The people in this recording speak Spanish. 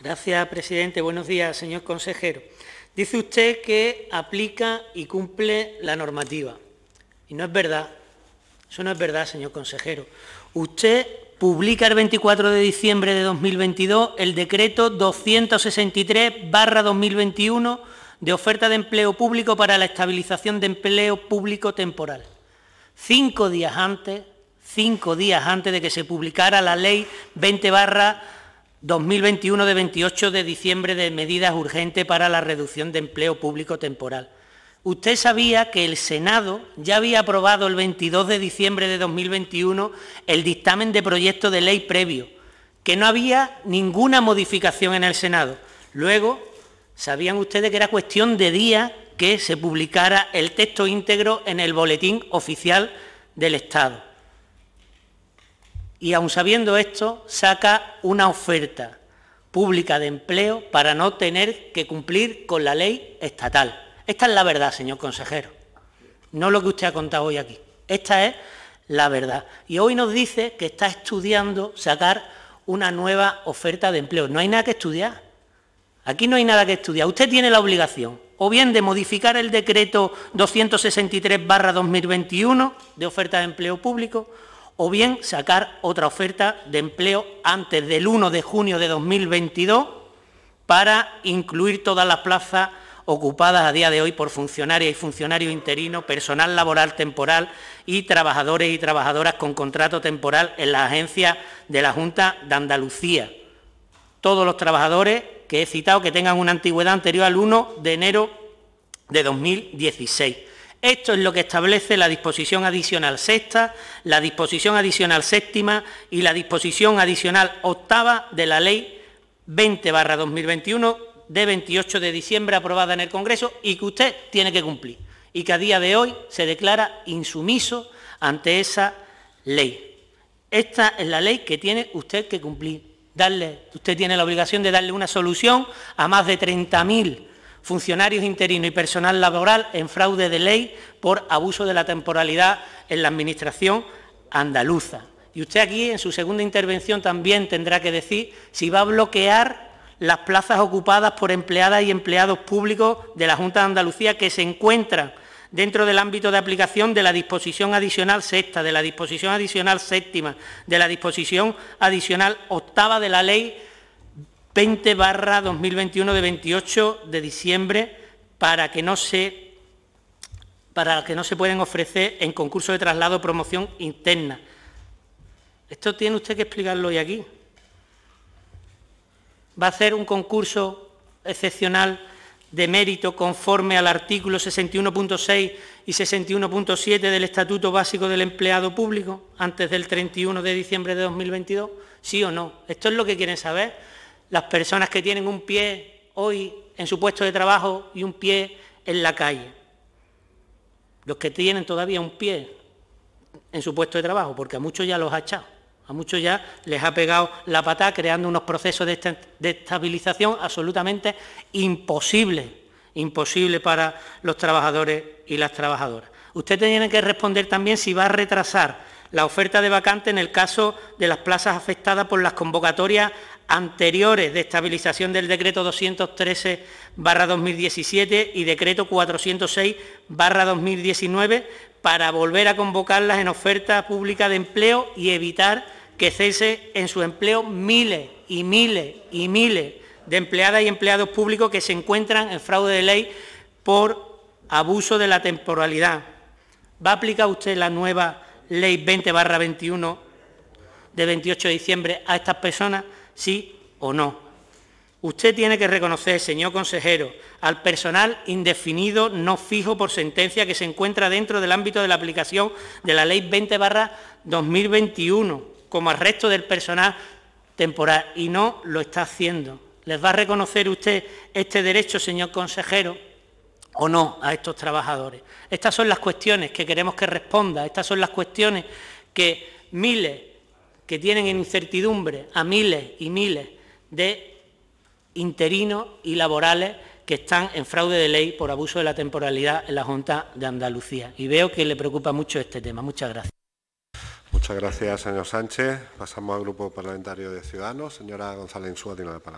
Gracias, presidente. Buenos días, señor consejero. Dice usted que aplica y cumple la normativa. Y no es verdad. Eso no es verdad, señor consejero. Usted publica el 24 de diciembre de 2022 el decreto 263-2021 de oferta de empleo público para la estabilización de empleo público temporal. Cinco días antes, cinco días antes de que se publicara la ley 20 barra 2021 de 28 de diciembre de medidas urgentes para la reducción de empleo público temporal. Usted sabía que el Senado ya había aprobado el 22 de diciembre de 2021 el dictamen de proyecto de ley previo, que no había ninguna modificación en el Senado. Luego, sabían ustedes que era cuestión de día que se publicara el texto íntegro en el Boletín Oficial del Estado y aun sabiendo esto, saca una oferta pública de empleo para no tener que cumplir con la ley estatal. Esta es la verdad, señor consejero, no lo que usted ha contado hoy aquí. Esta es la verdad. Y hoy nos dice que está estudiando sacar una nueva oferta de empleo. No hay nada que estudiar. Aquí no hay nada que estudiar. Usted tiene la obligación o bien de modificar el decreto 263-2021 de oferta de empleo público o bien sacar otra oferta de empleo antes del 1 de junio de 2022 para incluir todas las plazas ocupadas a día de hoy por funcionarias y funcionarios interinos, personal laboral temporal y trabajadores y trabajadoras con contrato temporal en las agencias de la Junta de Andalucía. Todos los trabajadores que he citado que tengan una antigüedad anterior al 1 de enero de 2016. Esto es lo que establece la disposición adicional sexta, la disposición adicional séptima y la disposición adicional octava de la Ley 20-2021 de 28 de diciembre aprobada en el Congreso y que usted tiene que cumplir y que a día de hoy se declara insumiso ante esa ley. Esta es la ley que tiene usted que cumplir. Darle, usted tiene la obligación de darle una solución a más de 30.000 funcionarios interinos y personal laboral en fraude de ley por abuso de la temporalidad en la Administración andaluza. Y usted aquí, en su segunda intervención, también tendrá que decir si va a bloquear las plazas ocupadas por empleadas y empleados públicos de la Junta de Andalucía que se encuentran dentro del ámbito de aplicación de la disposición adicional sexta, de la disposición adicional séptima, de la disposición adicional octava de la Ley 20 barra 2021 de 28 de diciembre para que no se para que no se pueden ofrecer en concurso de traslado promoción interna. Esto tiene usted que explicarlo hoy aquí. Va a hacer un concurso excepcional de mérito conforme al artículo 61.6 y 61.7 del Estatuto Básico del Empleado Público antes del 31 de diciembre de 2022? ¿Sí o no? Esto es lo que quieren saber las personas que tienen un pie hoy en su puesto de trabajo y un pie en la calle. Los que tienen todavía un pie en su puesto de trabajo, porque a muchos ya los ha echado, a muchos ya les ha pegado la patada creando unos procesos de estabilización absolutamente imposibles, imposible para los trabajadores y las trabajadoras. Usted tiene que responder también si va a retrasar la oferta de vacante en el caso de las plazas afectadas por las convocatorias anteriores de estabilización del decreto 213 2017 y decreto 406 2019 para volver a convocarlas en oferta pública de empleo y evitar que cese en su empleo miles y miles y miles de empleadas y empleados públicos que se encuentran en fraude de ley por abuso de la temporalidad. ¿Va a aplicar usted la nueva ley 20 21 de 28 de diciembre a estas personas? sí o no. Usted tiene que reconocer, señor consejero, al personal indefinido no fijo por sentencia que se encuentra dentro del ámbito de la aplicación de la Ley 20 2021 como al resto del personal temporal y no lo está haciendo. ¿Les va a reconocer usted este derecho, señor consejero, o no a estos trabajadores? Estas son las cuestiones que queremos que responda, estas son las cuestiones que miles que tienen en incertidumbre a miles y miles de interinos y laborales que están en fraude de ley por abuso de la temporalidad en la Junta de Andalucía. Y veo que le preocupa mucho este tema. Muchas gracias. Muchas gracias, señor Sánchez. Pasamos al Grupo Parlamentario de Ciudadanos. Señora González Insúa tiene la palabra.